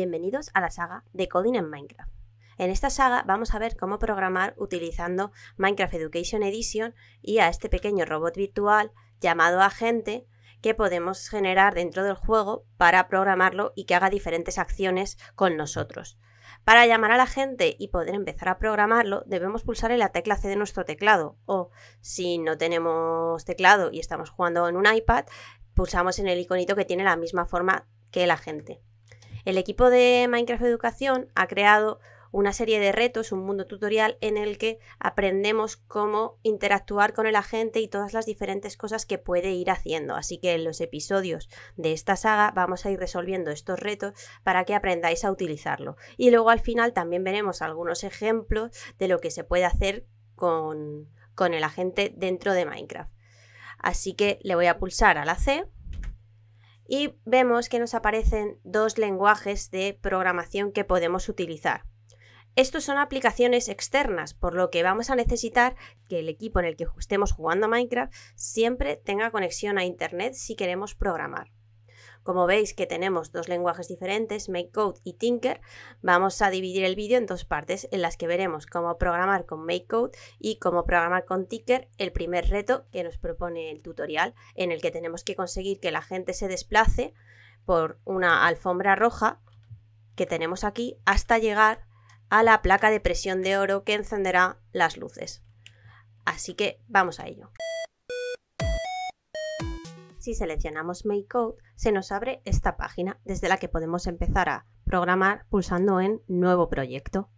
bienvenidos a la saga de Coding en Minecraft. En esta saga vamos a ver cómo programar utilizando Minecraft Education Edition y a este pequeño robot virtual llamado agente que podemos generar dentro del juego para programarlo y que haga diferentes acciones con nosotros. Para llamar a la gente y poder empezar a programarlo, debemos pulsar en la tecla C de nuestro teclado o si no tenemos teclado y estamos jugando en un iPad, pulsamos en el iconito que tiene la misma forma que la gente. El equipo de Minecraft Educación ha creado una serie de retos, un mundo tutorial en el que aprendemos cómo interactuar con el agente y todas las diferentes cosas que puede ir haciendo. Así que en los episodios de esta saga vamos a ir resolviendo estos retos para que aprendáis a utilizarlo. Y luego al final también veremos algunos ejemplos de lo que se puede hacer con, el agente dentro de Minecraft. Así que le voy a pulsar a la C y vemos que nos aparecen dos lenguajes de programación que podemos utilizar. Estos son aplicaciones externas, por lo que vamos a necesitar que el equipo en el que estemos jugando a Minecraft siempre tenga conexión a Internet si queremos programar. Como veis que tenemos dos lenguajes diferentes, MakeCode y Tinker, vamos a dividir el vídeo en dos partes en las que veremos cómo programar con MakeCode y cómo programar con Tinker, el primer reto que nos propone el tutorial, en el que tenemos que conseguir que la gente se desplace por una alfombra roja que tenemos aquí hasta llegar a la placa de presión de oro que encenderá las luces. Así que vamos a ello. Si seleccionamos Make Code, se nos abre esta página desde la que podemos empezar a programar pulsando en Nuevo proyecto.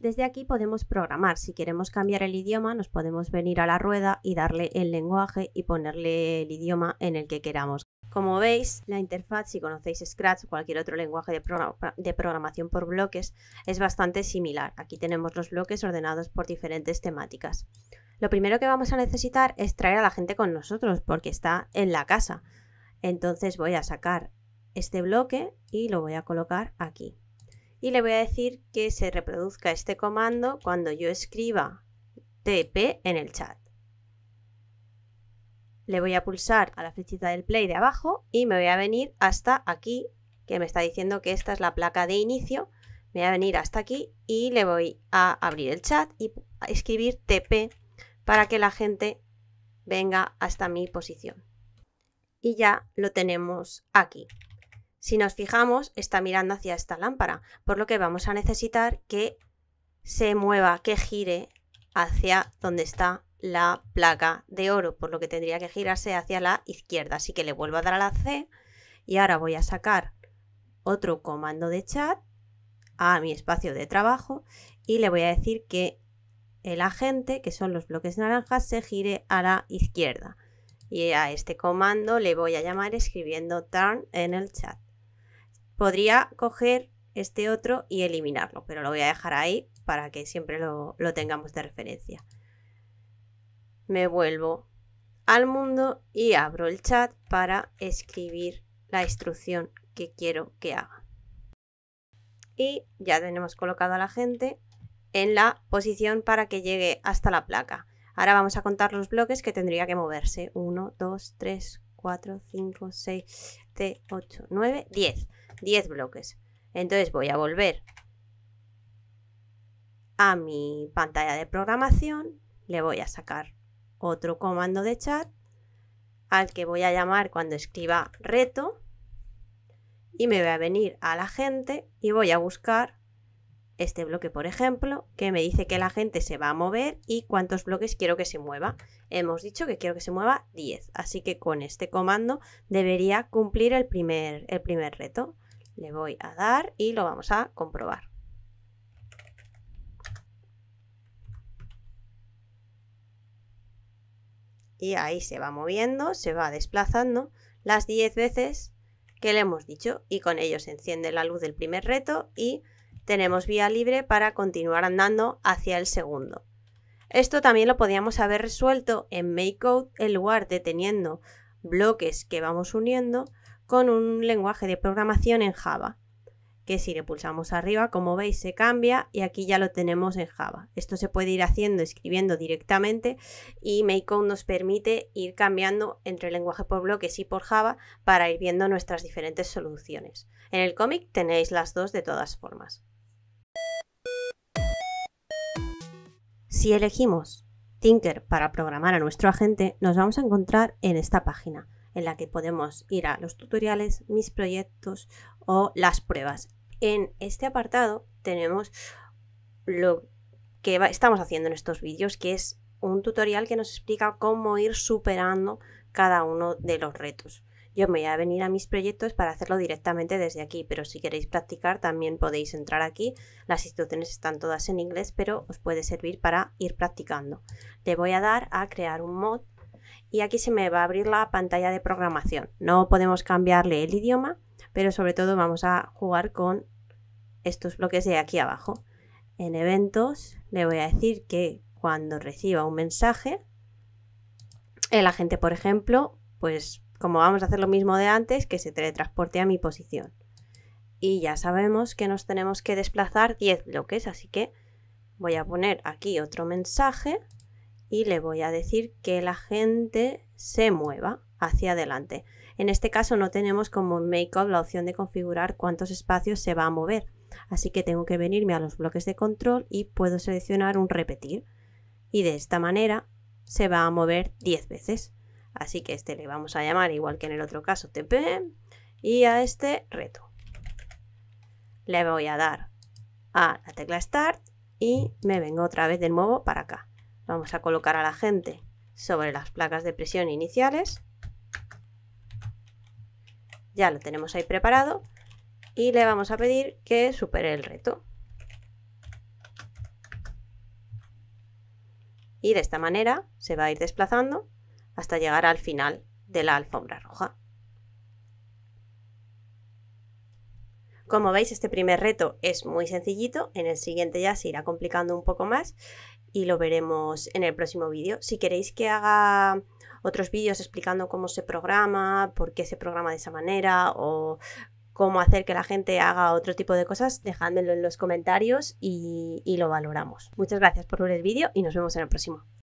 Desde aquí podemos programar. Si queremos cambiar el idioma, nos podemos venir a la rueda y darle el lenguaje y ponerle el idioma en el que queramos. Como veis, la interfaz, si conocéis Scratch o cualquier otro lenguaje de, de, programación por bloques, es bastante similar. Aquí tenemos los bloques ordenados por diferentes temáticas lo primero que vamos a necesitar es traer a la gente con nosotros porque está en la casa. Entonces voy a sacar este bloque y lo voy a colocar aquí. Y le voy a decir que se reproduzca este comando cuando yo escriba TP en el chat. Le voy a pulsar a la flechita del play de abajo y me voy a venir hasta aquí, que me está diciendo que esta es la placa de inicio. Me voy a venir hasta aquí y le voy a abrir el chat y escribir TP para que la gente venga hasta mi posición. Y ya lo tenemos aquí. Si nos fijamos, está mirando hacia esta lámpara, por lo que vamos a necesitar que se mueva, que gire hacia donde está la placa de oro, por lo que tendría que girarse hacia la izquierda. Así que le vuelvo a dar a la C y ahora voy a sacar otro comando de chat a mi espacio de trabajo y le voy a decir que el agente, que son los bloques naranjas, se gire a la izquierda. Y a este comando le voy a llamar escribiendo turn en el chat. Podría coger este otro y eliminarlo, pero lo voy a dejar ahí para que siempre lo, tengamos de referencia. Me vuelvo al mundo y abro el chat para escribir la instrucción que quiero que haga. Y ya tenemos colocado a la gente en la posición para que llegue hasta la placa. Ahora vamos a contar los bloques que tendría que moverse. 1, 2, 3, 4, 5, 6, 7, 8, 9, 10. 10 bloques. Entonces voy a volver a mi pantalla de programación. Le voy a sacar otro comando de chat al que voy a llamar cuando escriba reto. Y me voy a venir a la gente y voy a buscar este bloque, por ejemplo, que me dice que la gente se va a mover y cuántos bloques quiero que se mueva. Hemos dicho que quiero que se mueva 10, así que con este comando debería cumplir el primer, el primer reto. Le voy a dar y lo vamos a comprobar. Y ahí se va moviendo, se va desplazando las 10 veces que le hemos dicho y con ello se enciende la luz del primer reto y tenemos vía libre para continuar andando hacia el segundo. Esto también lo podíamos haber resuelto en MakeCode en lugar de teniendo bloques que vamos uniendo con un lenguaje de programación en Java, que si le pulsamos arriba, como veis, se cambia y aquí ya lo tenemos en Java. Esto se puede ir haciendo escribiendo directamente y MakeCode nos permite ir cambiando entre lenguaje por bloques y por Java para ir viendo nuestras diferentes soluciones. En el cómic tenéis las dos de todas formas. Si elegimos Tinker para programar a nuestro agente, nos vamos a encontrar en esta página, en la que podemos ir a los tutoriales, mis proyectos o las pruebas. En este apartado tenemos lo que estamos haciendo en estos vídeos, que es un tutorial que nos explica cómo ir superando cada uno de los retos. Yo me voy a venir a mis proyectos para hacerlo directamente desde aquí, pero si queréis practicar también podéis entrar aquí. Las instrucciones están todas en inglés, pero os puede servir para ir practicando. Le voy a dar a crear un mod y aquí se me va a abrir la pantalla de programación. No podemos cambiarle el idioma, pero sobre todo vamos a jugar con estos bloques de aquí abajo. En eventos le voy a decir que cuando reciba un mensaje, el agente, por ejemplo, pues como vamos a hacer lo mismo de antes, que se teletransporte a mi posición. Y ya sabemos que nos tenemos que desplazar 10 bloques, así que voy a poner aquí otro mensaje y le voy a decir que la gente se mueva hacia adelante. En este caso no tenemos como en Makeup la opción de configurar cuántos espacios se va a mover, así que tengo que venirme a los bloques de control y puedo seleccionar un repetir. Y de esta manera se va a mover 10 veces. Así que este le vamos a llamar, igual que en el otro caso, TP. Y a este, reto. Le voy a dar a la tecla Start y me vengo otra vez de nuevo para acá. Vamos a colocar a la gente sobre las placas de presión iniciales. Ya lo tenemos ahí preparado. Y le vamos a pedir que supere el reto. Y de esta manera se va a ir desplazando hasta llegar al final de la alfombra roja. Como veis, este primer reto es muy sencillito, en el siguiente ya se irá complicando un poco más y lo veremos en el próximo vídeo. Si queréis que haga otros vídeos explicando cómo se programa, por qué se programa de esa manera o cómo hacer que la gente haga otro tipo de cosas, dejádmelo en los comentarios y, y lo valoramos. Muchas gracias por ver el vídeo y nos vemos en el próximo.